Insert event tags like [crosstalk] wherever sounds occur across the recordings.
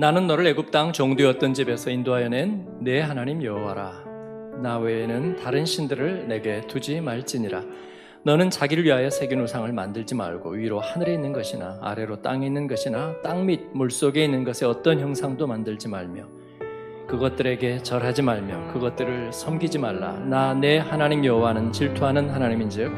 나는 너를 애굽 땅 종되었던 집에서 인도하여 낸내 하나님 여호와라. 나 외에는 다른 신들을 내게 두지 말지니라. 너는 자기를 위하여 새긴 우상을 만들지 말고 위로 하늘에 있는 것이나 아래로 땅에 있는 것이나 땅및 물속에 있는 것의 어떤 형상도 만들지 말며 그것들에게 절하지 말며 그것들을 섬기지 말라 나 내 하나님 여호와는 질투하는 하나님인즉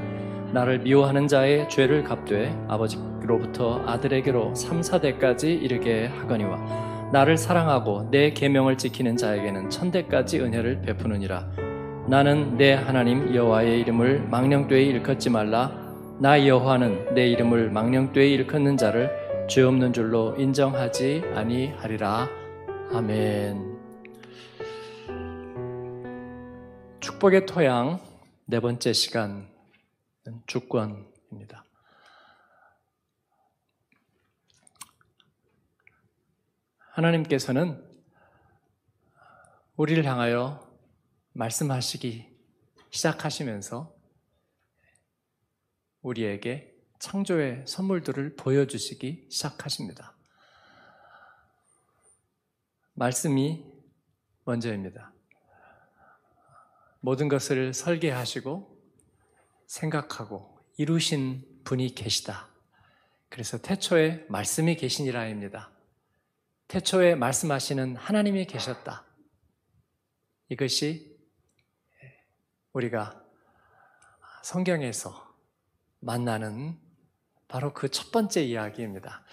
나를 미워하는 자의 죄를 갚되 아버지로부터 아들에게로 삼사대까지 이르게 하거니와 나를 사랑하고 내 계명을 지키는 자에게는 천대까지 은혜를 베푸느니라. 나는 내 하나님 여호와의 이름을 망령되이 일컫지 말라. 나 여호와는 내 이름을 망령되이 일컫는 자를 죄 없는 줄로 인정하지 아니하리라. 아멘. 축복의 토양 네 번째 시간 주권입니다. 하나님께서는 우리를 향하여 말씀하시기 시작하시면서 우리에게 창조의 선물들을 보여주시기 시작하십니다. 말씀이 먼저입니다. 모든 것을 설계하시고 생각하고 이루신 분이 계시다. 그래서 태초에 말씀이 계시니라입니다. 태초에 말씀하시는 하나님이 계셨다. 이것이 우리가 성경에서 만나는 바로 그 첫 번째 이야기입니다.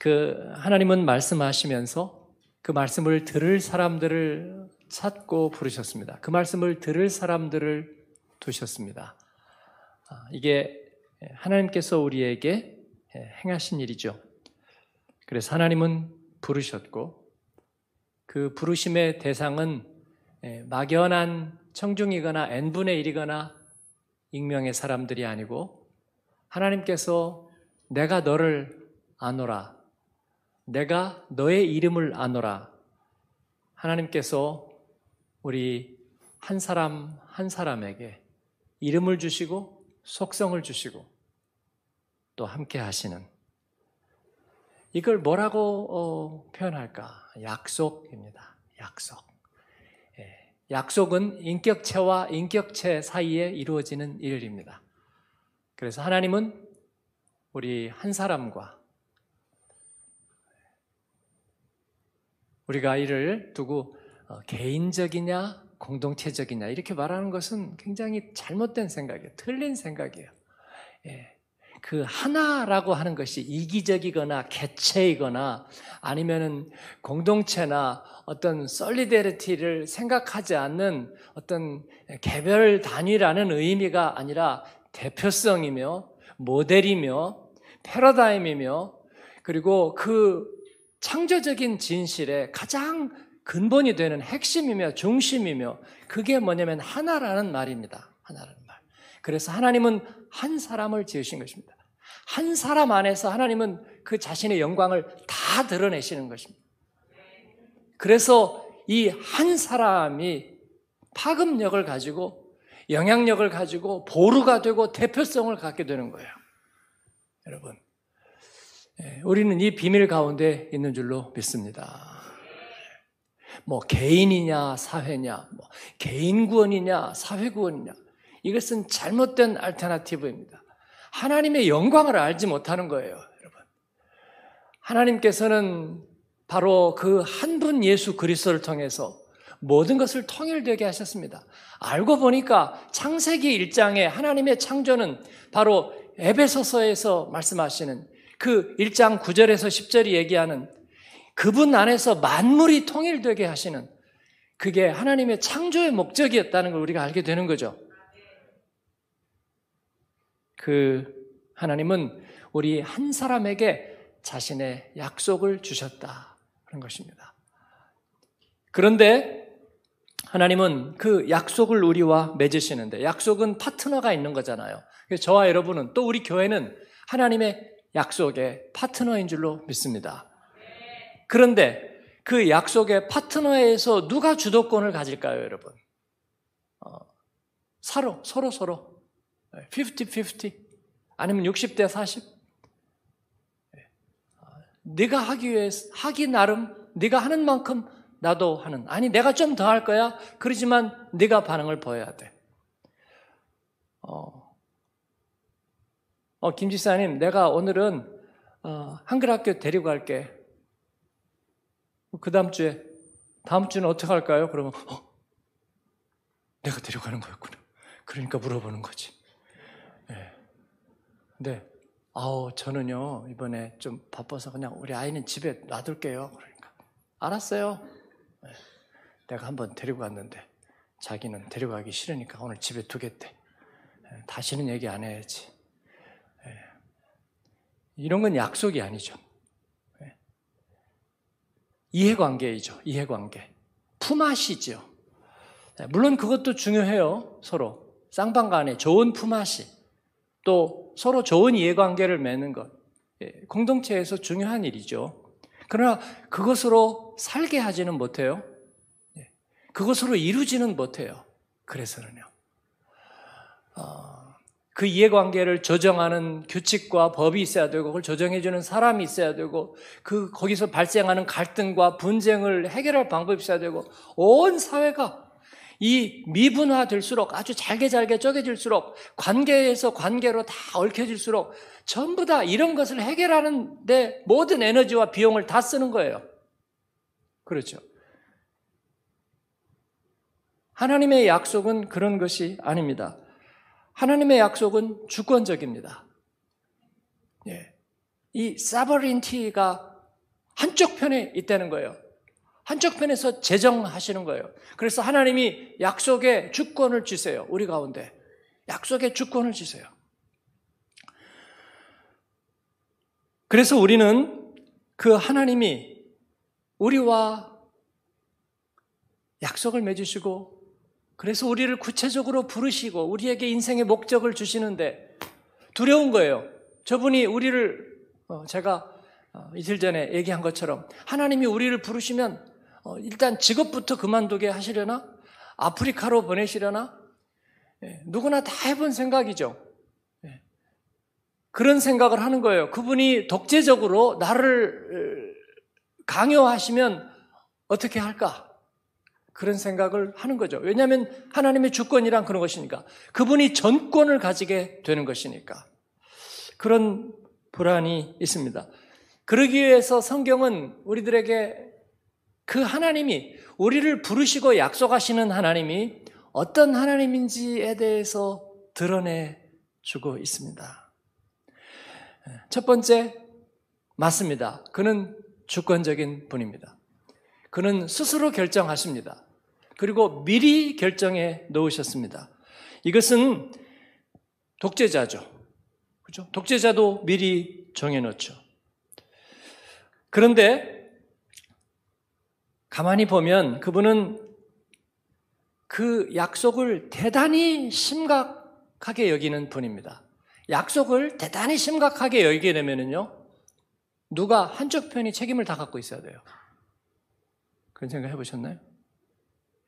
그 하나님은 말씀하시면서 그 말씀을 들을 사람들을 찾고 부르셨습니다. 그 말씀을 들을 사람들을 두셨습니다. 아, 이게 하나님께서 우리에게 행하신 일이죠. 그래서 하나님은 부르셨고 그 부르심의 대상은 예, 막연한 청중이거나 n분의 1이거나 익명의 사람들이 아니고 하나님께서 내가 너를 아노라 내가 너의 이름을 아노라 하나님께서 우리 한 사람 한 사람에게 이름을 주시고 속성을 주시고 또 함께 하시는 이걸 뭐라고 어, 표현할까? 약속입니다. 약속. 예, 약속은 인격체와 인격체 사이에 이루어지는 일입니다. 그래서 하나님은 우리 한 사람과 우리가 이를 두고 어, 개인적이냐 공동체적이냐 이렇게 말하는 것은 굉장히 잘못된 생각이에요. 틀린 생각이에요. 예. 그 하나라고 하는 것이 이기적이거나 개체이거나 아니면은 공동체나 어떤 솔리데리티를 생각하지 않는 어떤 개별 단위라는 의미가 아니라 대표성이며 모델이며 패러다임이며 그리고 그 창조적인 진실의 가장 근본이 되는 핵심이며 중심이며 그게 뭐냐면 하나라는 말입니다. 하나라는 말. 그래서 하나님은 한 사람을 지으신 것입니다. 한 사람 안에서 하나님은 그 자신의 영광을 다 드러내시는 것입니다. 그래서 이 한 사람이 파급력을 가지고 영향력을 가지고 보루가 되고 대표성을 갖게 되는 거예요. 여러분, 예, 우리는 이 비밀 가운데 있는 줄로 믿습니다. 뭐 개인이냐 사회냐, 뭐 개인 구원이냐 사회 구원이냐 이것은 잘못된 알타나티브입니다. 하나님의 영광을 알지 못하는 거예요, 여러분. 하나님께서는 바로 그 한 분 예수 그리스도를 통해서 모든 것을 통일되게 하셨습니다. 알고 보니까 창세기 1장에 하나님의 창조는 바로 에베소서에서 말씀하시는 그 1장 9절에서 10절이 얘기하는 그분 안에서 만물이 통일되게 하시는 그게 하나님의 창조의 목적이었다는 걸 우리가 알게 되는 거죠. 그 하나님은 우리 한 사람에게 자신의 약속을 주셨다. 그런 것입니다. 그런데 하나님은 그 약속을 우리와 맺으시는데 약속은 파트너가 있는 거잖아요. 저와 여러분은 또 우리 교회는 하나님의 약속의 파트너인 줄로 믿습니다. 그런데 그 약속의 파트너에서 누가 주도권을 가질까요, 여러분? 어, 서로, 서로, 서로. 50-50? 아니면 60 대 40? 아, 네가 하기 위해 하기 나름 네가 하는 만큼 나도 하는 아니 내가 좀 더 할 거야 그러지만 네가 반응을 보여야 돼. 어, 어 김지사님 내가 오늘은 어, 한글학교 데리고 갈게. 그 다음 주에 다음 주는 어떻게 할까요? 그러면 어, 내가 데려가는 거였구나. 그러니까 물어보는 거지. 네. 아우, 저는요, 이번에 좀 바빠서 그냥 우리 아이는 집에 놔둘게요. 그러니까. 알았어요. 네. 내가 한번 데리고 갔는데, 자기는 데리고 가기 싫으니까 오늘 집에 두겠대. 네. 다시는 얘기 안 해야지. 네. 이런 건 약속이 아니죠. 네. 이해관계이죠. 이해관계. 품앗이죠. 네, 물론 그것도 중요해요. 서로. 쌍방 간에 좋은 품앗이. 또 서로 좋은 이해관계를 맺는 것, 예, 공동체에서 중요한 일이죠. 그러나 그것으로 살게 하지는 못해요. 예, 그것으로 이루지는 못해요. 그래서는요. 어, 그 이해관계를 조정하는 규칙과 법이 있어야 되고, 그걸 조정해주는 사람이 있어야 되고, 그, 거기서 발생하는 갈등과 분쟁을 해결할 방법이 있어야 되고, 온 사회가 이 미분화될수록 아주 잘게 잘게 쪼개질수록 관계에서 관계로 다 얽혀질수록 전부 다 이런 것을 해결하는데 모든 에너지와 비용을 다 쓰는 거예요. 그렇죠. 하나님의 약속은 그런 것이 아닙니다. 하나님의 약속은 주권적입니다. 예. 이 사버린티가 한쪽 편에 있다는 거예요. 한쪽편에서 재정하시는 거예요. 그래서 하나님이 약속의 주권을 주세요. 우리 가운데. 약속의 주권을 주세요. 그래서 우리는 그 하나님이 우리와 약속을 맺으시고 그래서 우리를 구체적으로 부르시고 우리에게 인생의 목적을 주시는데 두려운 거예요. 저분이 우리를 어, 제가 어, 이틀 전에 얘기한 것처럼 하나님이 우리를 부르시면 어, 일단 직업부터 그만두게 하시려나? 아프리카로 보내시려나? 예, 누구나 다 해본 생각이죠. 예, 그런 생각을 하는 거예요. 그분이 독재적으로 나를 강요하시면 어떻게 할까? 그런 생각을 하는 거죠. 왜냐하면 하나님의 주권이란 그런 것이니까. 그분이 전권을 가지게 되는 것이니까. 그런 불안이 있습니다. 그러기 위해서 성경은 우리들에게 그 하나님이 우리를 부르시고 약속하시는 하나님이 어떤 하나님인지에 대해서 드러내 주고 있습니다. 첫 번째, 맞습니다. 그는 주권적인 분입니다. 그는 스스로 결정하십니다. 그리고 미리 결정해 놓으셨습니다. 이것은 독재자죠. 그죠? 독재자도 미리 정해 놓죠. 그런데 가만히 보면 그분은 그 약속을 대단히 심각하게 여기는 분입니다. 약속을 대단히 심각하게 여기게 되면은요, 누가 한쪽 편이 책임을 다 갖고 있어야 돼요. 그런 생각 해보셨나요?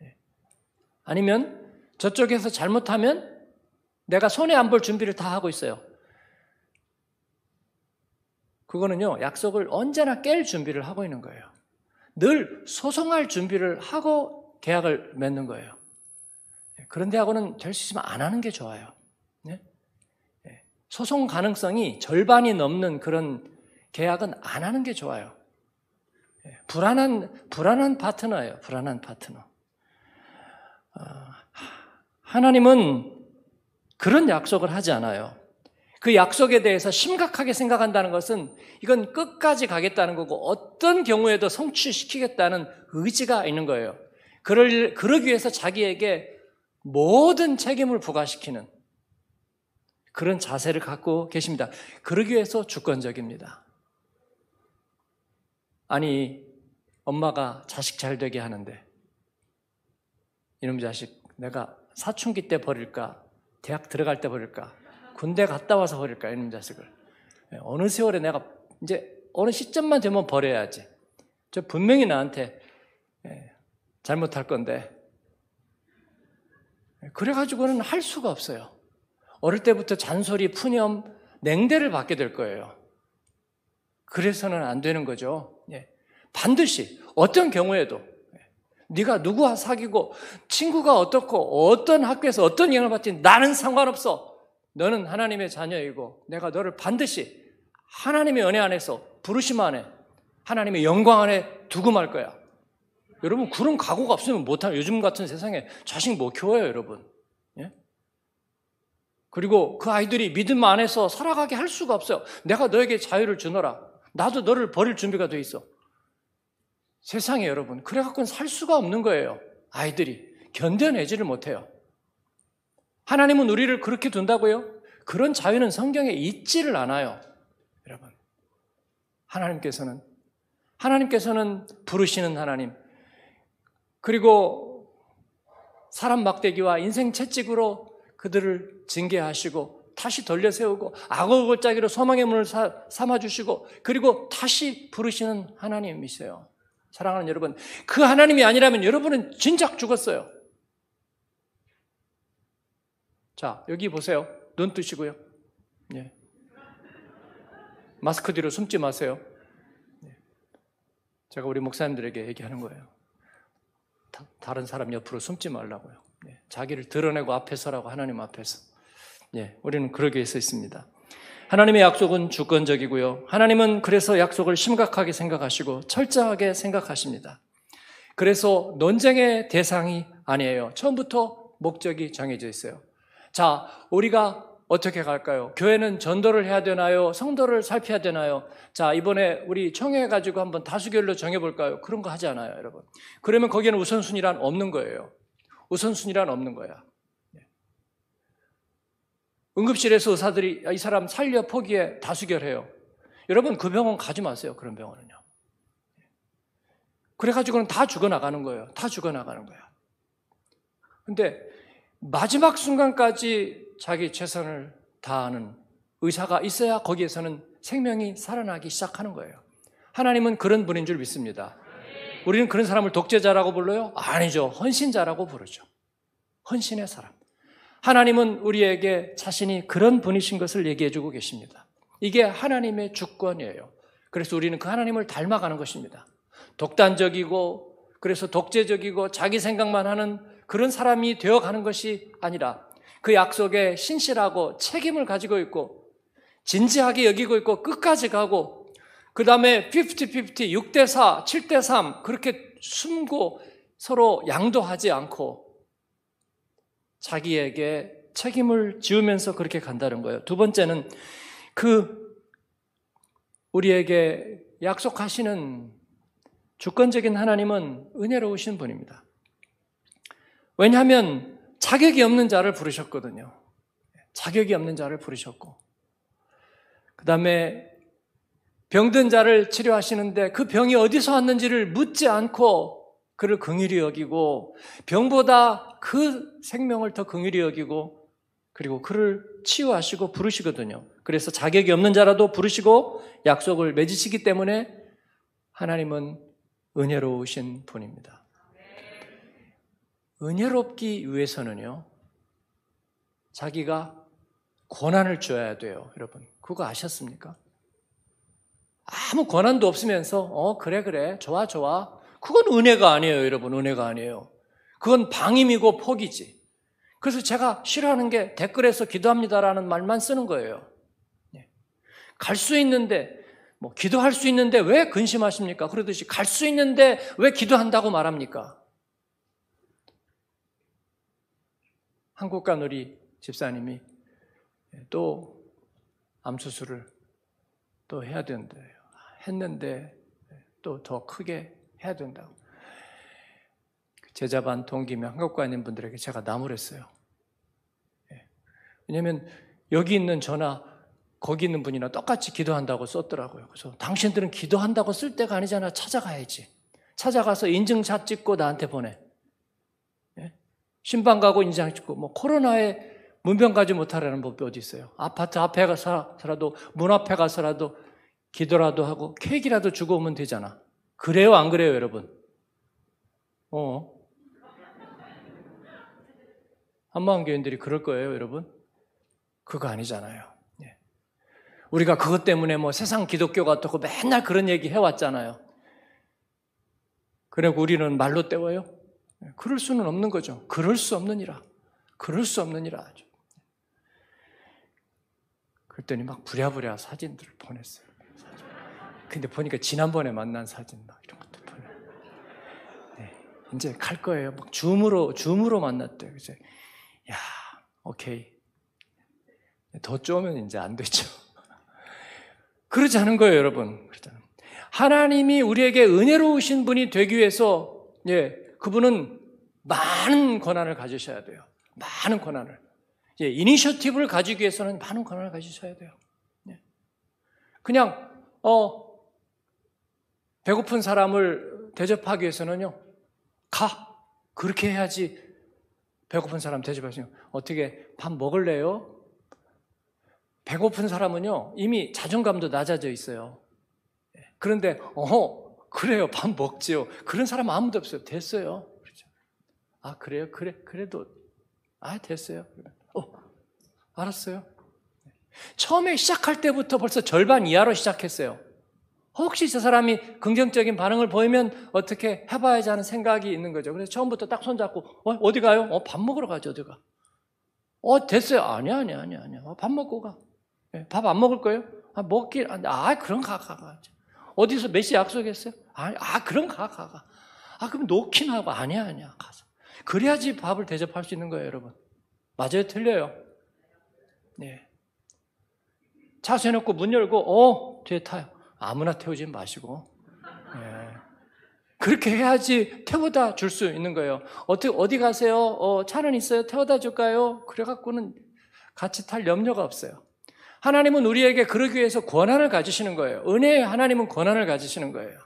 예. 아니면 저쪽에서 잘못하면 내가 손해 안 볼 준비를 다 하고 있어요. 그거는요, 약속을 언제나 깰 준비를 하고 있는 거예요. 늘 소송할 준비를 하고 계약을 맺는 거예요. 예, 그런 대학원은 될수 있으면 안 하는 게 좋아요. 예? 예. 소송 가능성이 절반이 넘는 그런 계약은 안 하는 게 좋아요. 불안한, 불안한 파트너예요. 불안한 파트너. 아, 하나님은 그런 약속을 하지 않아요. 그 약속에 대해서 심각하게 생각한다는 것은 이건 끝까지 가겠다는 거고 어떤 경우에도 성취시키겠다는 의지가 있는 거예요. 그럴, 그러기 위해서 자기에게 모든 책임을 부과시키는 그런 자세를 갖고 계십니다. 그러기 위해서 주권적입니다. 아니, 엄마가 자식 잘 되게 하는데, 이놈 자식 내가 사춘기 때 버릴까? 대학 들어갈 때 버릴까? 군대 갔다 와서 버릴까, 이놈 자식을. 예, 어느 세월에 내가 이제 어느 시점만 되면 버려야지. 저 분명히 나한테 예, 잘못할 건데. 예, 그래가지고는 할 수가 없어요. 어릴 때부터 잔소리, 푸념, 냉대를 받게 될 거예요. 그래서는 안 되는 거죠. 반드시 어떤 경우에도 네가 누구와 사귀고 친구가 어떻고 어떤 학교에서 어떤 영향을 받지 나는 상관없어. 너는 하나님의 자녀이고 내가 너를 반드시 하나님의 은혜 안에서 부르심 안에 하나님의 영광 안에 두고 말 거야. 여러분 그런 각오가 없으면 못한 요즘 같은 세상에 자식 못 키워요, 여러분. 예? 그리고 그 아이들이 믿음 안에서 살아가게 할 수가 없어요. 내가 너에게 자유를 주노라. 나도 너를 버릴 준비가 돼 있어. 세상에 여러분 그래 갖고는 살 수가 없는 거예요. 아이들이 견뎌내지를 못해요. 하나님은 우리를 그렇게 둔다고요? 그런 자유는 성경에 있지를 않아요. 여러분. 하나님께서는, 하나님께서는 부르시는 하나님, 그리고 사람 막대기와 인생 채찍으로 그들을 징계하시고 다시 돌려세우고 악어 골짜기로 소망의 문을 삼아주시고 그리고 다시 부르시는 하나님이세요. 사랑하는 여러분, 그 하나님이 아니라면 여러분은 진작 죽었어요. 자, 여기 보세요. 눈 뜨시고요. 예. 마스크 뒤로 숨지 마세요. 예. 제가 우리 목사님들에게 얘기하는 거예요. 다, 른 사람 옆으로 숨지 말라고요. 예. 자기를 드러내고 앞에 서라고 하나님 앞에서. 예, 우리는 그러기 위해서 있습니다. 하나님의 약속은 주권적이고요. 하나님은 그래서 약속을 심각하게 생각하시고 철저하게 생각하십니다. 그래서 논쟁의 대상이 아니에요. 처음부터 목적이 정해져 있어요. 자, 우리가 어떻게 갈까요? 교회는 전도를 해야 되나요? 성도를 살펴야 되나요? 자, 이번에 우리 청해 가지고 한번 다수결로 정해 볼까요? 그런 거 하지 않아요, 여러분. 그러면 거기에는 우선순위란 없는 거예요. 우선순위란 없는 거야. 예. 응급실에서 의사들이 이 사람 살려 포기해 다수결해요. 여러분 그 병원 가지 마세요. 그런 병원은요. 그래가지고는 다 죽어나가는 거예요. 다 죽어나가는 거야. 근데 마지막 순간까지 자기 최선을 다하는 의사가 있어야 거기에서는 생명이 살아나기 시작하는 거예요. 하나님은 그런 분인 줄 믿습니다. 우리는 그런 사람을 독재자라고 불러요? 아니죠. 헌신자라고 부르죠. 헌신의 사람. 하나님은 우리에게 자신이 그런 분이신 것을 얘기해 주고 계십니다. 이게 하나님의 주권이에요. 그래서 우리는 그 하나님을 닮아가는 것입니다. 독단적이고, 그래서 독재적이고, 자기 생각만 하는 그런 사람이 되어가는 것이 아니라 그 약속에 신실하고 책임을 가지고 있고 진지하게 여기고 있고 끝까지 가고 그 다음에 50-50, 6대4, 7대3 그렇게 숨고 서로 양도하지 않고 자기에게 책임을 지우면서 그렇게 간다는 거예요. 두 번째는 그 우리에게 약속하시는 주권적인 하나님은 은혜로우신 분입니다. 왜냐하면 자격이 없는 자를 부르셨거든요. 자격이 없는 자를 부르셨고. 그 다음에 병든 자를 치료하시는데 그 병이 어디서 왔는지를 묻지 않고 그를 긍휼히 여기고 병보다 그 생명을 더 긍휼히 여기고 그리고 그를 치유하시고 부르시거든요. 그래서 자격이 없는 자라도 부르시고 약속을 맺으시기 때문에 하나님은 은혜로우신 분입니다. 은혜롭기 위해서는요, 자기가 권한을 줘야 돼요, 여러분. 그거 아셨습니까? 아무 권한도 없으면서, 어, 그래, 그래, 좋아, 좋아. 그건 은혜가 아니에요, 여러분. 은혜가 아니에요. 그건 방임이고 포기지. 그래서 제가 싫어하는 게 댓글에서 기도합니다라는 말만 쓰는 거예요. 예. 갈수 있는데, 뭐, 기도할 수 있는데 왜 근심하십니까? 그러듯이 갈 수 있는데 왜 기도한다고 말합니까? 한국가누리 집사님이 또 암수술을 또 해야 된대요. 했는데 또 더 크게 해야 된다고. 그 제자반 동기며 한국관인 분들에게 제가 나무랬어요. 예. 왜냐하면 여기 있는 저나 거기 있는 분이나 똑같이 기도한다고 썼더라고요. 그래서 당신들은 기도한다고 쓸 때가 아니잖아. 찾아가야지. 찾아가서 인증샷 찍고 나한테 보내. 신방 가고 인상 찍고 뭐 코로나에 문병 가지 못하라는 법이 어디 있어요? 아파트 앞에 가서라도 문 앞에 가서라도 기도라도 하고 케이크라도 주고 오면 되잖아. 그래요 안 그래요 여러분? 어. 한마음 교인들이 그럴 거예요 여러분? 그거 아니잖아요. 예. 우리가 그것 때문에 뭐 세상 기독교같 어떻고 맨날 그런 얘기 해왔잖아요. 그리고 우리는 말로 때워요? 예, 그럴 수는 없는 거죠. 그럴 수 없느니라. 그럴 수 없느니라. 그랬더니 막 부랴부랴 사진들을 보냈어요. 근데 보니까 지난번에 만난 사진 막 이런 것도 보내. 네, 이제 갈 거예요. 막 줌으로 줌으로 만났대 이제 야, 오케이. 더 쪼면 이제 안 되죠. [laughs] 그러지 않은 거예요, 여러분. 하나님이 우리에게 은혜로우신 분이 되기 위해서 예, 그분은 많은 권한을 가지셔야 돼요. 많은 권한을. 예, 이니셔티브를 가지기 위해서는 많은 권한을 가지셔야 돼요. 예. 그냥 어 배고픈 사람을 대접하기 위해서는요. 가 그렇게 해야지 배고픈 사람 대접하시면 어떻게 밥 먹을래요? 배고픈 사람은요 이미 자존감도 낮아져 있어요. 네. 그런데 어허 그래요. 밥 먹지요. 그런 사람 아무도 없어요. 됐어요. 그렇죠. 아, 그래요? 그래, 그래도. 아, 됐어요. 어, 알았어요. 처음에 시작할 때부터 벌써 절반 이하로 시작했어요. 혹시 저 사람이 긍정적인 반응을 보이면 어떻게 해봐야지 하는 생각이 있는 거죠. 그래서 처음부터 딱 손잡고, 어, 디 가요? 어, 밥 먹으러 가죠, 어디 가. 어, 됐어요. 아니야, 아니야, 아니야, 아니야. 어, 밥 먹고 가. 예, 밥안 먹을 거예요? 아, 먹기 아, 아 그런 가, 가, 가. 어디서 몇 시 약속했어요? 아니, 아, 그럼 가, 가, 가. 아, 그럼 놓긴 하고, 아니야, 아니야, 가서. 그래야지 밥을 대접할 수 있는 거예요, 여러분. 맞아요, 틀려요? 네. 차 세놓고 문 열고, 어, 뒤에 타요. 아무나 태우지 마시고. 네. 그렇게 해야지 태워다 줄 수 있는 거예요. 어떻게, 어디 가세요? 어, 차는 있어요? 태워다 줄까요? 그래갖고는 같이 탈 염려가 없어요. 하나님은 우리에게 그러기 위해서 권한을 가지시는 거예요. 은혜의 하나님은 권한을 가지시는 거예요.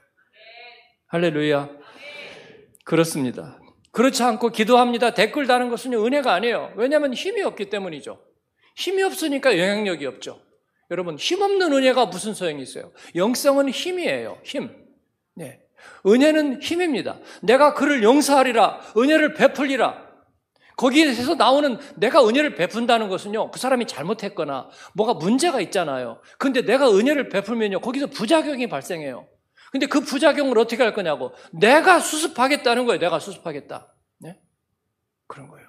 할렐루야. 그렇습니다. 그렇지 않고 기도합니다. 댓글 다는 것은 은혜가 아니에요. 왜냐하면 힘이 없기 때문이죠. 힘이 없으니까 영향력이 없죠. 여러분, 힘없는 은혜가 무슨 소용이 있어요? 영성은 힘이에요. 힘. 네. 은혜는 힘입니다. 내가 그를 용서하리라. 은혜를 베풀리라. 거기에서 나오는 내가 은혜를 베푼다는 것은요, 그 사람이 잘못했거나 뭐가 문제가 있잖아요. 근데 내가 은혜를 베풀면요, 거기서 부작용이 발생해요. 근데 그 부작용을 어떻게 할 거냐고. 내가 수습하겠다는 거예요. 내가 수습하겠다. 네? 그런 거예요.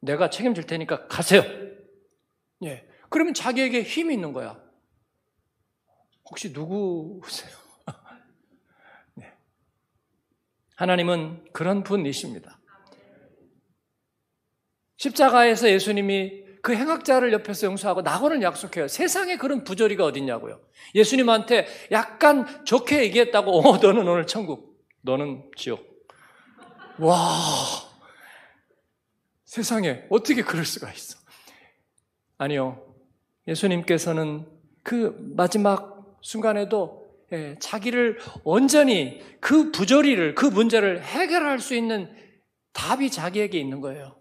내가 책임질 테니까 가세요. 예. 그러면 자기에게 힘이 있는 거야. 혹시 누구세요? [laughs] 네. 하나님은 그런 분이십니다. 십자가에서 예수님이 그 행악자를 옆에서 용서하고 낙원을 약속해요. 세상에 그런 부조리가 어딨냐고요. 예수님한테 약간 좋게 얘기했다고, 어, 너는 오늘 천국, 너는 지옥. 와, 세상에 어떻게 그럴 수가 있어. 아니요. 예수님께서는 그 마지막 순간에도 예, 자기를 온전히 그 부조리를, 그 문제를 해결할 수 있는 답이 자기에게 있는 거예요.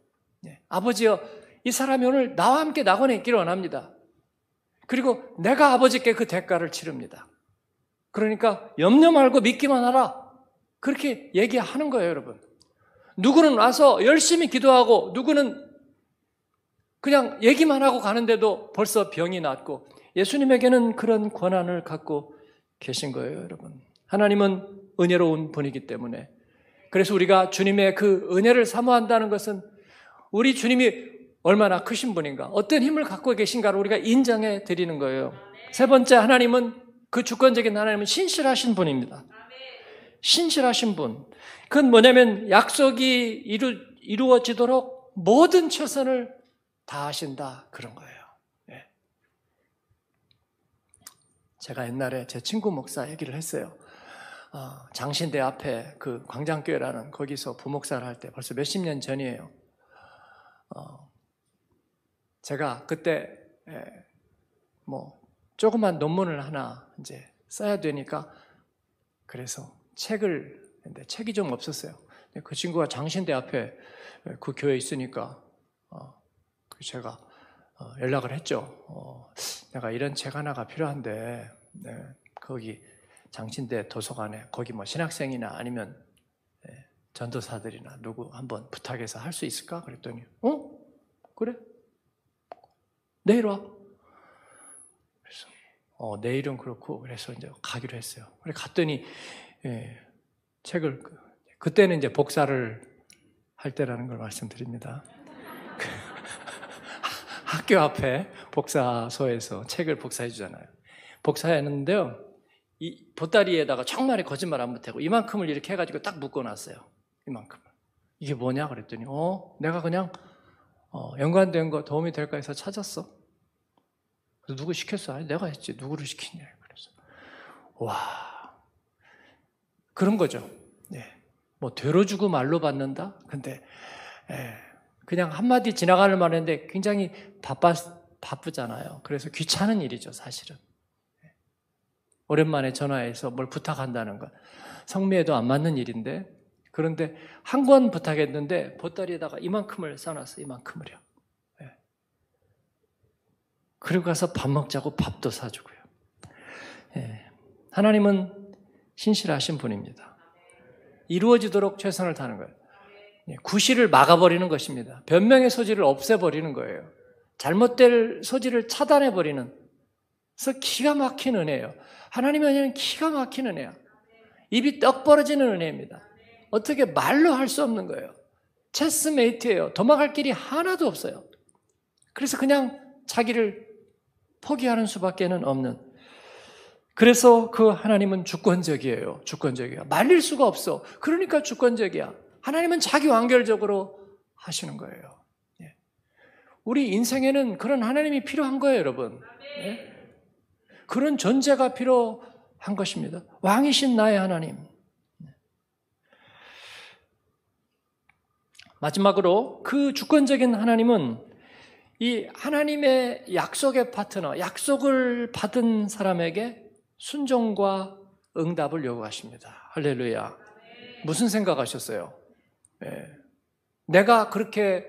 예, 아버지여, 이 사람이 오늘 나와 함께 낙원에 있기를 원합니다. 그리고 내가 아버지께 그 대가를 치릅니다. 그러니까 염려 말고 믿기만 하라. 그렇게 얘기하는 거예요, 여러분. 누구는 와서 열심히 기도하고 누구는 그냥 얘기만 하고 가는데도 벌써 병이 났고 예수님에게는 그런 권한을 갖고 계신 거예요, 여러분. 하나님은 은혜로운 분이기 때문에 그래서 우리가 주님의 그 은혜를 사모한다는 것은 우리 주님이 얼마나 크신 분인가, 어떤 힘을 갖고 계신가를 우리가 인정해 드리는 거예요. 세 번째, 하나님은 그 주권적인 하나님은 신실하신 분입니다. 신실하신 분. 그건 뭐냐면 약속이 이루, 이루어지도록 모든 최선을 다하신다. 그런 거예요. 예. 제가 옛날에 제 친구 목사 얘기를 했어요. 어, 장신대 앞에 그 광장교회라는 거기서 부목사를 할 때 벌써 몇십 년 전이에요. 어, 제가 그때 예, 뭐 조그만 논문을 하나 이제 써야 되니까 그래서 책을 근데 책이 좀 없었어요. 그 친구가 장신대 앞에 예, 그 교회 있으니까 어, 그 제가 어, 연락을 했죠. 어, 내가 이런 책 하나가 필요한데 네, 거기 장신대 도서관에 거기 뭐 신학생이나 아니면 예, 전도사들이나 누구 한번 부탁해서 할 수 있을까? 그랬더니 어 그래 내일 와. 그래서 어, 내일은 그렇고 그래서 이제 가기로 했어요. 그래 갔더니 예, 책을 그, 그때는 이제 복사를 할 때라는 걸 말씀드립니다. 그 [laughs] 학교 앞에 복사소에서 책을 복사해 주잖아요. 복사했는데요. 이 보따리에다가 정말에 거짓말 안 못하고 이만큼을 이렇게 해가지고 딱 묶어놨어요. 이만큼 이게 뭐냐 그랬더니 어 내가 그냥 어, 연관된 거 도움이 될까 해서 찾았어. 그래서 누구 시켰어? 아니, 내가 했지. 누구를 시키냐. 그래서. 와. 그런 거죠. 네. 뭐, 되로 주고 말로 받는다? 근데, 에, 예. 그냥 한마디 지나가는 말인데 굉장히 바빠, 바쁘잖아요. 그래서 귀찮은 일이죠, 사실은. 예. 오랜만에 전화해서 뭘 부탁한다는 것. 성미에도 안 맞는 일인데, 그런데 한 권 부탁했는데 보따리에다가 이만큼을 써놨어 이만큼을요. 예. 그리고 가서 밥 먹자고 밥도 사주고요. 예. 하나님은 신실하신 분입니다. 이루어지도록 최선을 다하는 거예요. 예, 구실을 막아버리는 것입니다. 변명의 소지를 없애버리는 거예요. 잘못될 소지를 차단해버리는. 그래서 기가 막힌 은혜예요. 하나님의 은혜는 기가 막힌 은혜야. 입이 떡 벌어지는 은혜입니다. 어떻게 말로 할 수 없는 거예요. 체스메이트예요. 도망갈 길이 하나도 없어요. 그래서 그냥 자기를 포기하는 수밖에는 없는. 그래서 그 하나님은 주권적이에요. 주권적이야. 말릴 수가 없어. 그러니까 주권적이야. 하나님은 자기 완결적으로 하시는 거예요. 예. 우리 인생에는 그런 하나님이 필요한 거예요, 여러분. 예. 그런 존재가 필요한 것입니다. 왕이신 나의 하나님. 마지막으로 그 주권적인 하나님은 이 하나님의 약속의 파트너, 약속을 받은 사람에게 순종과 응답을 요구하십니다. 할렐루야. 무슨 생각하셨어요? 네. 내가 그렇게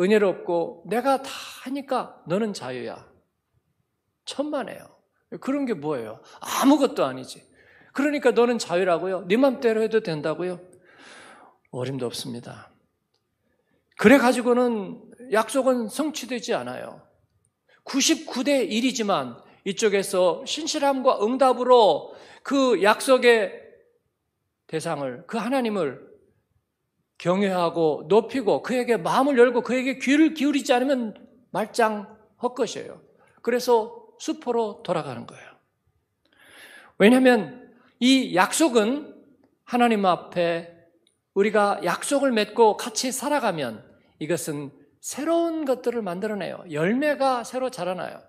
은혜롭고 내가 다 하니까 너는 자유야. 천만에요. 그런 게 뭐예요? 아무것도 아니지. 그러니까 너는 자유라고요? 네 맘대로 해도 된다고요? 어림도 없습니다. 그래 가지고는 약속은 성취되지 않아요. 99대 1이지만 이쪽에서 신실함과 응답으로 그 약속의 대상을, 그 하나님을 경외하고 높이고 그에게 마음을 열고 그에게 귀를 기울이지 않으면 말짱 헛것이에요. 그래서 수포로 돌아가는 거예요. 왜냐하면 이 약속은 하나님 앞에 우리가 약속을 맺고 같이 살아가면 이것은 새로운 것들을 만들어내요. 열매가 새로 자라나요.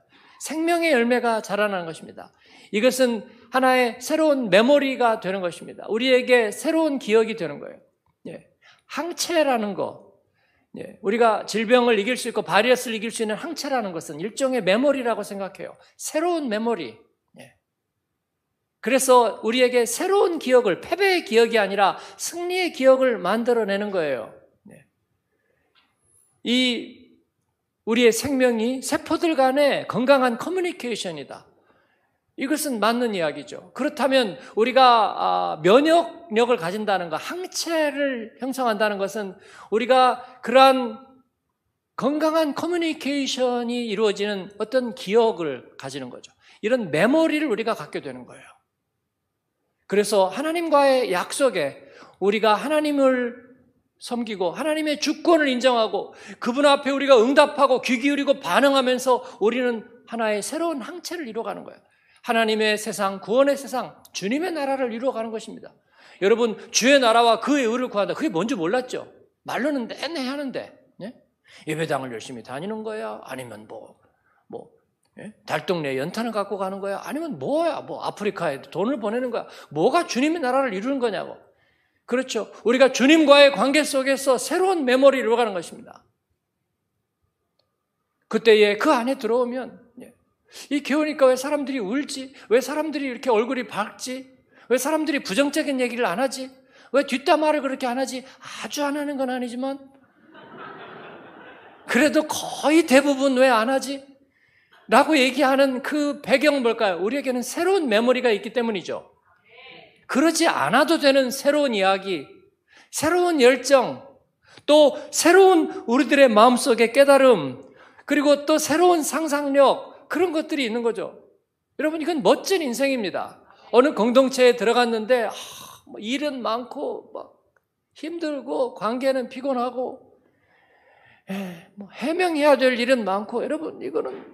생명의 열매가 자라나는 것입니다. 이것은 하나의 새로운 메모리가 되는 것입니다. 우리에게 새로운 기억이 되는 거예요. 예. 항체라는 거. 예. 우리가 질병을 이길 수 있고 바리러스를 이길 수 있는 항체라는 것은 일종의 메모리라고 생각해요. 새로운 메모리. 예. 그래서 우리에게 새로운 기억을, 패배의 기억이 아니라 승리의 기억을 만들어내는 거예요. 이 우리의 생명이 세포들 간의 건강한 커뮤니케이션이다. 이것은 맞는 이야기죠. 그렇다면 우리가 아, 면역력을 가진다는 것, 항체를 형성한다는 것은 우리가 그러한 건강한 커뮤니케이션이 이루어지는 어떤 기억을 가지는 거죠. 이런 메모리를 우리가 갖게 되는 거예요. 그래서 하나님과의 약속에 우리가 하나님을 섬기고 하나님의 주권을 인정하고 그분 앞에 우리가 응답하고 귀 기울이고 반응하면서 우리는 하나의 새로운 항체를 이루어가는 거예요. 하나님의 세상, 구원의 세상, 주님의 나라를 이루어가는 것입니다. 여러분, 주의 나라와 그의 의를 구한다. 그게 뭔지 몰랐죠? 말로는 내내 하는데, 예? 예배당을 열심히 다니는 거야? 아니면 뭐, 뭐, 예? 달동네 연탄을 갖고 가는 거야? 아니면 뭐야? 뭐, 아프리카에 돈을 보내는 거야? 뭐가 주님의 나라를 이루는 거냐고. 그렇죠. 우리가 주님과의 관계 속에서 새로운 메모리를 가는 것입니다. 그때에 그 안에 들어오면 예. 이 교회니까 왜 사람들이 울지? 왜 사람들이 이렇게 얼굴이 밝지? 왜 사람들이 부정적인 얘기를 안 하지? 왜 뒷담화를 그렇게 안 하지? 아주 안 하는 건 아니지만 그래도 거의 대부분 왜 안 하지? 라고 얘기하는 그 배경은 뭘까요? 우리에게는 새로운 메모리가 있기 때문이죠. 그러지 않아도 되는 새로운 이야기, 새로운 열정, 또 새로운 우리들의 마음속의 깨달음, 그리고 또 새로운 상상력, 그런 것들이 있는 거죠. 여러분, 이건 멋진 인생입니다. 어느 공동체에 들어갔는데, 아, 뭐 일은 많고, 막 힘들고, 관계는 피곤하고, 에, 예, 뭐 해명해야 될 일은 많고, 여러분, 이거는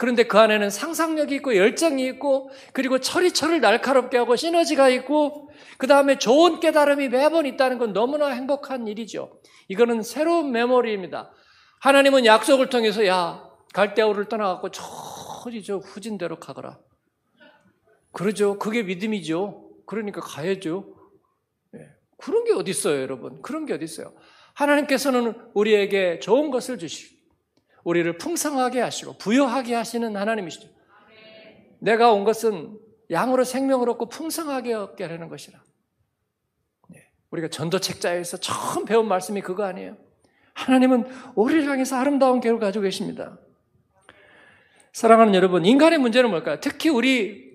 그런데 그 안에는 상상력이 있고 열정이 있고 그리고 철이 철을 날카롭게 하고 시너지가 있고 그 다음에 좋은 깨달음이 매번 있다는 건 너무나 행복한 일이죠. 이거는 새로운 메모리입니다. 하나님은 약속을 통해서 야갈대아를 떠나갖고 저리 저 후진대로 가거라. 그러죠. 그게 믿음이죠. 그러니까 가야죠. 예. 그런 게 어디 있어요, 여러분? 그런 게 어디 있어요? 하나님께서는 우리에게 좋은 것을 주십니 우리를 풍성하게 하시고 부여하게 하시는 하나님이시죠. 내가 온 것은 양으로 생명을 얻고 풍성하게 얻게 하는 것이라. 네. 우리가 전도책자에서 처음 배운 말씀이 그거 아니에요. 하나님은 우리를 향해서 아름다운 계획을 가지고 계십니다. 사랑하는 여러분, 인간의 문제는 뭘까요? 특히 우리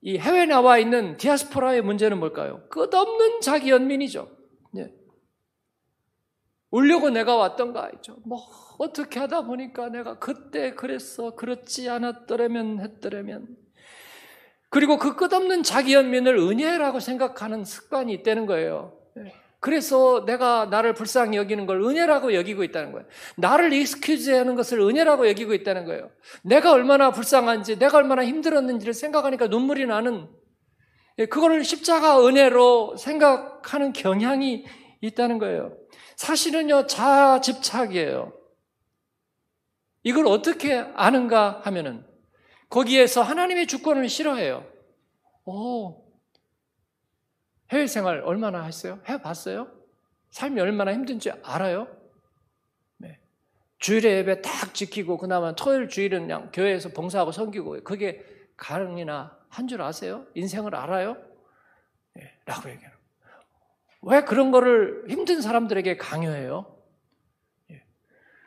이 해외 나와 있는 디아스포라의 문제는 뭘까요? 끝없는 자기 연민이죠. 울려고 내가 왔던가 있죠. 뭐 어떻게 하다 보니까 내가 그때 그랬어 그렇지 않았더라면 했더라면 그리고 그 끝없는 자기 연민을 은혜라고 생각하는 습관이 있다는 거예요. 네. 그래서 내가 나를 불쌍히 여기는 걸 은혜라고 여기고 있다는 거예요. 나를 익스큐즈하는 것을 은혜라고 여기고 있다는 거예요. 내가 얼마나 불쌍한지, 내가 얼마나 힘들었는지를 생각하니까 눈물이 나는 예, 그거를 십자가 은혜로 생각하는 경향이 있다는 거예요. 사실은요, 자아 집착이에요. 이걸 어떻게 아는가 하면은, 거기에서 하나님의 주권을 싫어해요. 오, 어, 해외 생활 얼마나 했어요? 해봤어요? 삶이 얼마나 힘든지 알아요? 네. 주일에 예배 딱 지키고, 그나마 토요일 주일은 그냥 교회에서 봉사하고 섬기고, 그게 가능이나 한 줄 아세요? 인생을 알아요? 네. 라고 얘기해요. 왜 그런 거를 힘든 사람들에게 강요해요? 예.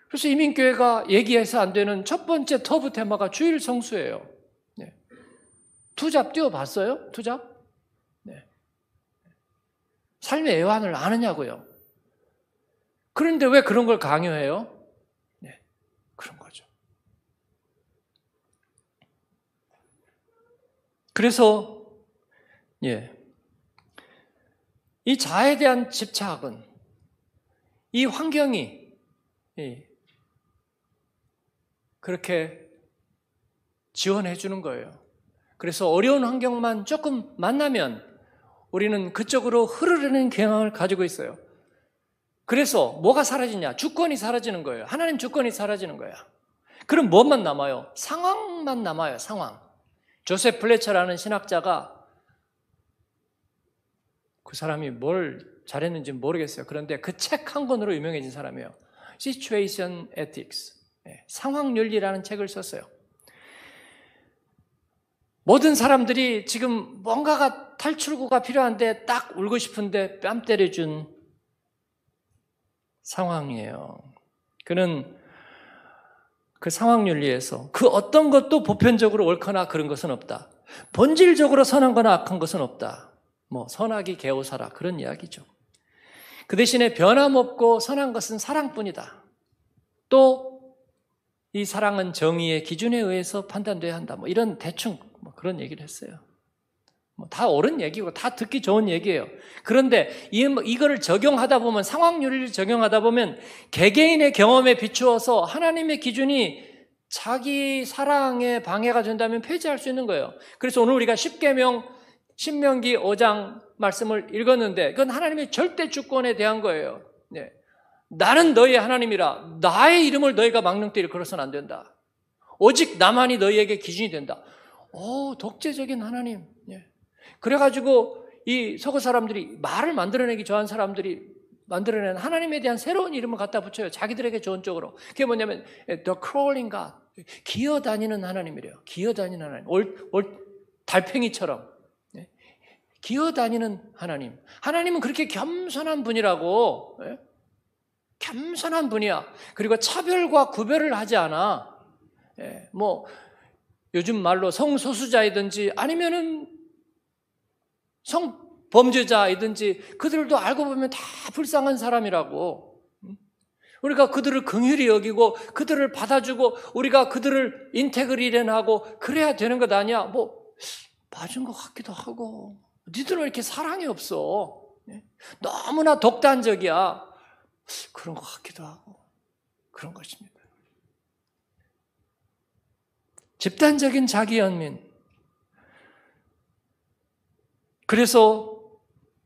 그래서 이민교회가 얘기해서 안 되는 첫 번째 터부 테마가 주일 성수예요. 예. 투잡 뛰어봤어요? 투잡? 네. 삶의 애환을 아느냐고요. 그런데 왜 그런 걸 강요해요? 네. 그런 거죠. 그래서, 예. 이 자아에 대한 집착은 이 환경이 그렇게 지원해 주는 거예요. 그래서 어려운 환경만 조금 만나면 우리는 그쪽으로 흐르려는 경향을 가지고 있어요. 그래서 뭐가 사라지냐? 주권이 사라지는 거예요. 하나님 주권이 사라지는 거야. 그럼 뭐만 남아요? 상황만 남아요, 상황. 조셉 플레처라는 신학자가 그 사람이 뭘 잘했는지 모르겠어요. 그런데 그 책 한 권으로 유명해진 사람이에요. Situation Ethics. 예, 상황윤리라는 책을 썼어요. 모든 사람들이 지금 뭔가가 탈출구가 필요한데 딱 울고 싶은데 뺨 때려준 상황이에요. 그는 그 상황윤리에서 그 어떤 것도 보편적으로 옳거나 그런 것은 없다. 본질적으로 선한 거나 악한 것은 없다. 뭐 선악이 개호사라 그런 이야기죠. 그 대신에 변함없고 선한 것은 사랑뿐이다. 또 이 사랑은 정의의 기준에 의해서 판단돼야 한다. 뭐 이런 대충 뭐 그런 얘기를 했어요. 뭐다 옳은 얘기고 다 듣기 좋은 얘기예요. 그런데 이, 뭐 이거를 적용하다 보면 상황률을 적용하다 보면 개개인의 경험에 비추어서 하나님의 기준이 자기 사랑에 방해가 된다면 폐지할 수 있는 거예요. 그래서 오늘 우리가 십계명 신명기 5장 말씀을 읽었는데 그건 하나님의 절대 주권에 대한 거예요. 네. 나는 너희의 하나님이라 나의 이름을 너희가 망령되이 걸어서는 안 된다. 오직 나만이 너희에게 기준이 된다. 오 독재적인 하나님. 네. 그래가지고 이 서구 사람들이 말을 만들어내기 좋아하는 사람들이 만들어낸 하나님에 대한 새로운 이름을 갖다 붙여요. 자기들에게 좋은 쪽으로. 그게 뭐냐면 The Crawling God. 기어다니는 하나님이래요. 기어다니는 하나님. 올, 올, 달팽이처럼. 기어다니는 하나님. 하나님은 그렇게 겸손한 분이라고. 예? 겸손한 분이야. 그리고 차별과 구별을 하지 않아. 예, 뭐 요즘 말로 성소수자이든지 아니면은 성범죄자이든지 그들도 알고 보면 다 불쌍한 사람이라고. 음? 우리가 그들을 긍휼히 여기고 그들을 받아주고 우리가 그들을 인테그리렌하고 그래야 되는 것 아니야? 뭐 맞은 것 같기도 하고 니들은 왜 이렇게 사랑이 없어? 예? 너무나 독단적이야. 그런 것 같기도 하고 그런 것입니다. 집단적인 자기 연민. 그래서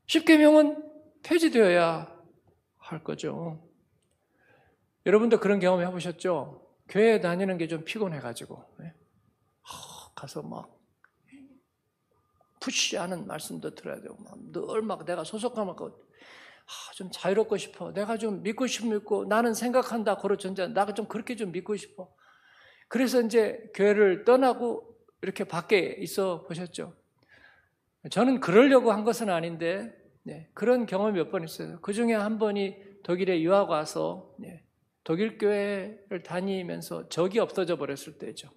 십계명은 폐지되어야 할 거죠. 여러분도 그런 경험 해보셨죠? 교회 다니는 게 좀 피곤해가지고 예? 가서 막 푸시하는 말씀도 들어야 되고 늘 막 내가 소속감을 갖고 아, 좀 자유롭고 싶어. 내가 좀 믿고 싶고 믿 나는 생각한다. 고로 전자. 나가 좀 그렇게 좀 믿고 싶어. 그래서 이제 교회를 떠나고 이렇게 밖에 있어 보셨죠. 저는 그러려고 한 것은 아닌데 네, 그런 경험이 몇 번 있어요. 그 중에 한 번이 독일에 유학 와서 네, 독일 교회를 다니면서 적이 없어져 버렸을 때죠.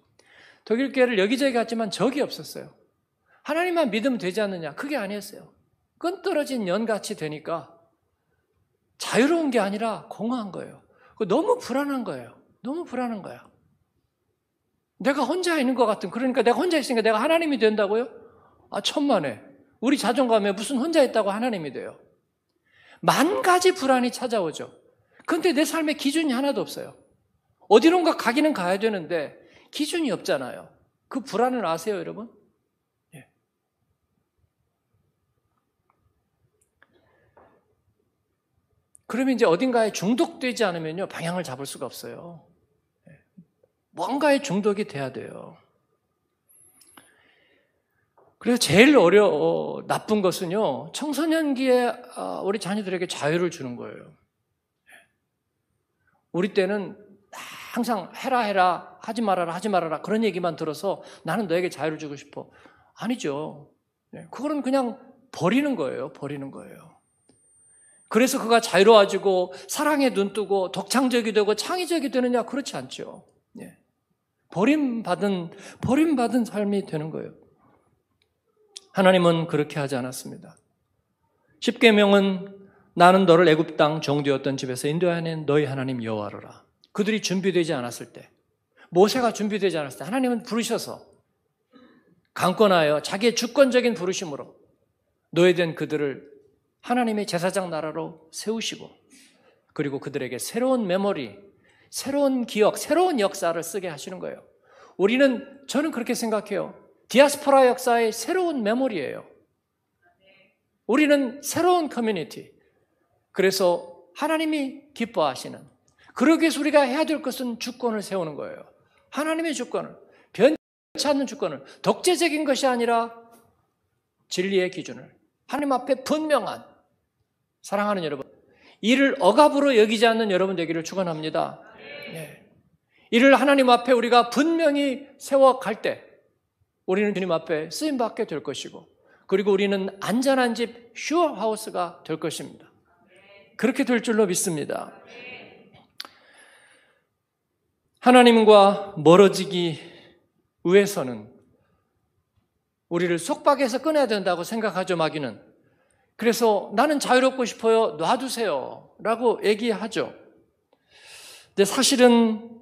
독일 교회를 여기저기 갔지만 적이 없었어요. 하나님만 믿으면 되지 않느냐? 그게 아니었어요. 끈떨어진 연같이 되니까 자유로운 게 아니라 공허한 거예요. 너무 불안한 거예요. 너무 불안한 거야. 내가 혼자 있는 것 같은, 그러니까 내가 혼자 있으니까 내가 하나님이 된다고요? 아, 천만에. 우리 자존감에 무슨 혼자 있다고 하나님이 돼요. 만 가지 불안이 찾아오죠. 근데 내 삶에 기준이 하나도 없어요. 어디론가 가기는 가야 되는데 기준이 없잖아요. 그 불안을 아세요, 여러분? 그러면 이제 어딘가에 중독되지 않으면요, 방향을 잡을 수가 없어요. 예. 뭔가에 중독이 돼야 돼요. 그래서 제일 어려, 어, 나쁜 것은요, 청소년기에 어, 우리 자녀들에게 자유를 주는 거예요. 예. 우리 때는 항상 해라, 해라, 하지 말아라, 하지 말아라, 그런 얘기만 들어서 나는 너에게 자유를 주고 싶어. 아니죠. 예. 그거는 그냥 버리는 거예요, 버리는 거예요. 그래서 그가 자유로워지고 사랑에 눈뜨고 독창적이 되고 창의적이 되느냐 그렇지 않죠. 예. 버림받은 버림받은 삶이 되는 거예요. 하나님은 그렇게 하지 않았습니다. 1 0계명은 나는 너를 애굽 땅정되였던 집에서 인도하는 너희 하나님 여호와로라. 그들이 준비되지 않았을 때 모세가 준비되지 않았을 때 하나님은 부르셔서 강권하여 자기의 주권적인 부르심으로 너에 대한 그들을 하나님의 제사장 나라로 세우시고 그리고 그들에게 새로운 메모리, 새로운 기억, 새로운 역사를 쓰게 하시는 거예요. 우리는 저는 그렇게 생각해요. 디아스포라 역사의 새로운 메모리예요. 우리는 새로운 커뮤니티. 그래서 하나님이 기뻐하시는 그러기 위해서 우리가 해야 될 것은 주권을 세우는 거예요. 하나님의 주권을 변치 않는 주권을 독재적인 것이 아니라 진리의 기준을 하나님 앞에 분명한 사랑하는 여러분, 이를 억압으로 여기지 않는 여러분 되기를 축원합니다. 네. 이를 하나님 앞에 우리가 분명히 세워갈 때 우리는 주님 앞에 쓰임 받게 될 것이고 그리고 우리는 안전한 집 슈어 하우스가 될 것입니다. 그렇게 될 줄로 믿습니다. 하나님과 멀어지기 위해서는 우리를 속박에서 꺼내야 된다고 생각하죠, 마귀는. 그래서 나는 자유롭고 싶어요. 놔두세요. 라고 얘기하죠. 근데 사실은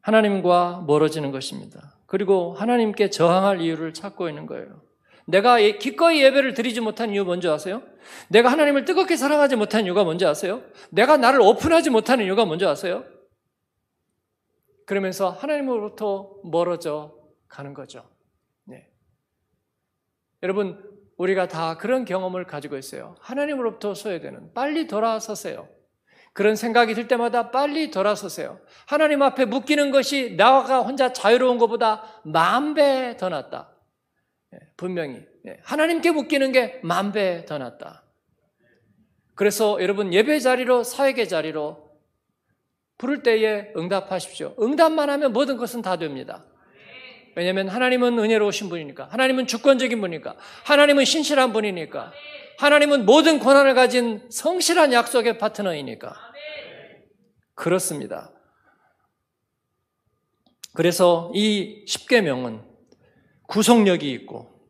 하나님과 멀어지는 것입니다. 그리고 하나님께 저항할 이유를 찾고 있는 거예요. 내가 예, 기꺼이 예배를 드리지 못한 이유 뭔지 아세요? 내가 하나님을 뜨겁게 사랑하지 못한 이유가 뭔지 아세요? 내가 나를 오픈하지 못하는 이유가 뭔지 아세요? 그러면서 하나님으로부터 멀어져 가는 거죠. 네. 여러분, 우리가 다 그런 경험을 가지고 있어요. 하나님으로부터 소외되는 빨리 돌아서세요. 그런 생각이 들 때마다 빨리 돌아서세요. 하나님 앞에 묶이는 것이 나가 혼자 자유로운 것보다 만 배 더 낫다. 예, 분명히 예, 하나님께 묶이는 게 만 배 더 낫다. 그래서 여러분 예배 자리로 사역의 자리로 부를 때에 응답하십시오. 응답만 하면 모든 것은 다 됩니다. 왜냐하면 하나님은 은혜로우신 분이니까, 하나님은 주권적인 분이니까, 하나님은 신실한 분이니까, 하나님은 모든 권한을 가진 성실한 약속의 파트너이니까. 그렇습니다. 그래서 이 십계명은 구속력이 있고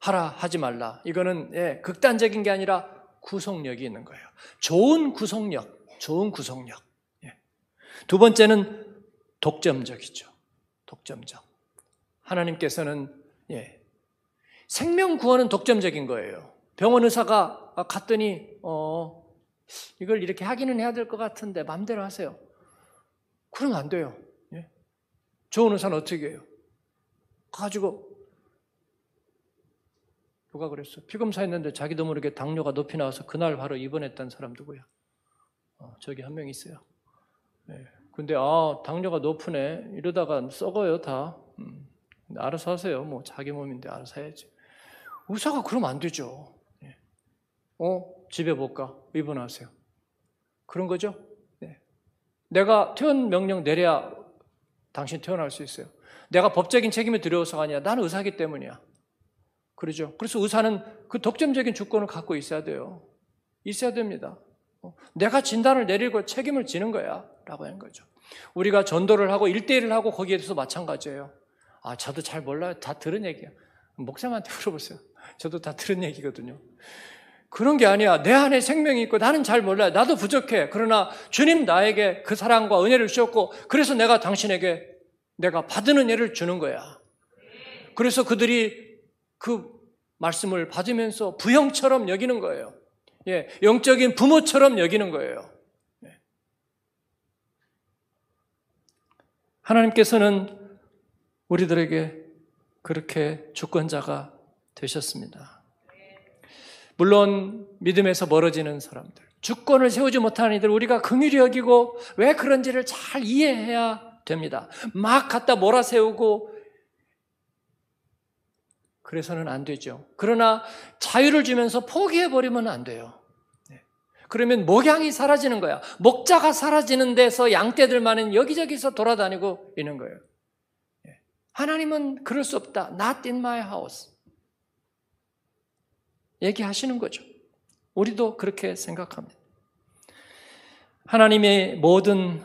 하라 하지 말라. 이거는 예, 극단적인 게 아니라 구속력이 있는 거예요. 좋은 구속력, 좋은 구속력. 예. 두 번째는 독점적이죠. 독점적. 하나님께서는 예, 생명 구원은 독점적인 거예요. 병원 의사가 아, 갔더니 어, 이걸 이렇게 하기는 해야 될 것 같은데 마음대로 하세요. 그러면 안 돼요. 예? 좋은 의사는 어떻게 해요? 가지고 누가 그랬어? 피검사 했는데 자기도 모르게 당뇨가 높이 나와서 그날 바로 입원했던 사람 누구야? 어, 저기 한 명 있어요. 예. 근데 아 당뇨가 높으네 이러다가 썩어요 다. 음. 알아서 하세요. 뭐 자기 몸인데 알아서 해야지. 의사가 그러면 안 되죠. 예. 어? 집에 못 가. 입원하세요. 그런 거죠? 네. 내가 퇴원 명령 내려야 당신 퇴원할 수 있어요. 내가 법적인 책임을 들여서가 아니라 나는 의사기 때문이야. 그러죠. 그래서 의사는 그 독점적인 주권을 갖고 있어야 돼요. 있어야 됩니다. 어? 내가 진단을 내리고 책임을 지는 거야. 라고 하는 거죠. 우리가 전도를 하고 일대일을 하고 거기에 대해서 마찬가지예요. 아, 저도 잘 몰라요. 다 들은 얘기야. 목사한테 님 [laughs] 물어보세요. 저도 다 들은 얘기거든요. 그런 게 아니야. 내 안에 생명이 있고 나는 잘 몰라요. 나도 부족해. 그러나 주님 나에게 그 사랑과 은혜를 주셨고 그래서 내가 당신에게 내가 받은 은혜를 주는 거야. 그래서 그들이 그 말씀을 받으면서 부형처럼 여기는 거예요. 예, 영적인 부모처럼 여기는 거예요. 예. 하나님께서는 우리들에게 그렇게 주권자가 되셨습니다. 물론 믿음에서 멀어지는 사람들, 주권을 세우지 못하는 이들 우리가 긍휼히 여기고 왜 그런지를 잘 이해해야 됩니다. 막 갖다 몰아세우고 그래서는 안 되죠. 그러나 자유를 주면서 포기해 버리면 안 돼요. 네. 그러면 목양이 사라지는 거야. 목자가 사라지는 데서 양떼들만은 여기저기서 돌아다니고 있는 거예요. 하나님은 그럴 수 없다. Not in my house. 얘기하시는 거죠. 우리도 그렇게 생각합니다. 하나님의 모든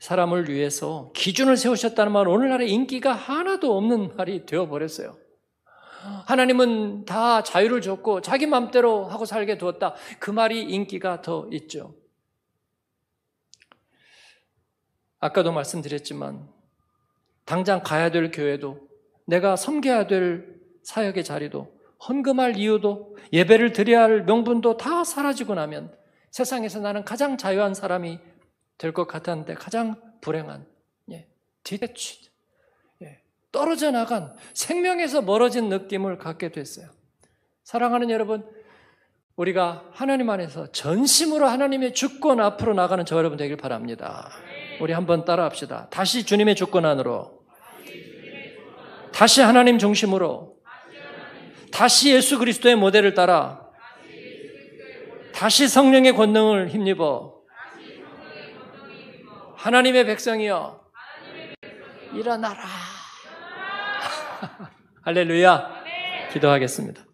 사람을 위해서 기준을 세우셨다는 말 오늘날에 인기가 하나도 없는 말이 되어버렸어요. 하나님은 다 자유를 줬고 자기 맘대로 하고 살게 두었다. 그 말이 인기가 더 있죠. 아까도 말씀드렸지만 당장 가야 될 교회도 내가 섬겨야 될 사역의 자리도 헌금할 이유도 예배를 드려야 할 명분도 다 사라지고 나면 세상에서 나는 가장 자유한 사람이 될 것 같았는데 가장 불행한 예, 뒤대치 예, 떨어져 나간 생명에서 멀어진 느낌을 갖게 됐어요. 사랑하는 여러분, 우리가 하나님 안에서 전심으로 하나님의 주권 앞으로 나가는 저 여러분 되길 바랍니다. 우리 한번 따라합시다. 다시 주님의 주권 안으로. 다시 하나님 중심으로 다시 예수 그리스도의 모델을 따라 다시 성령의 권능을 힘입어 하나님의 백성이여 일어나라 [laughs] 할렐루야 기도하겠습니다.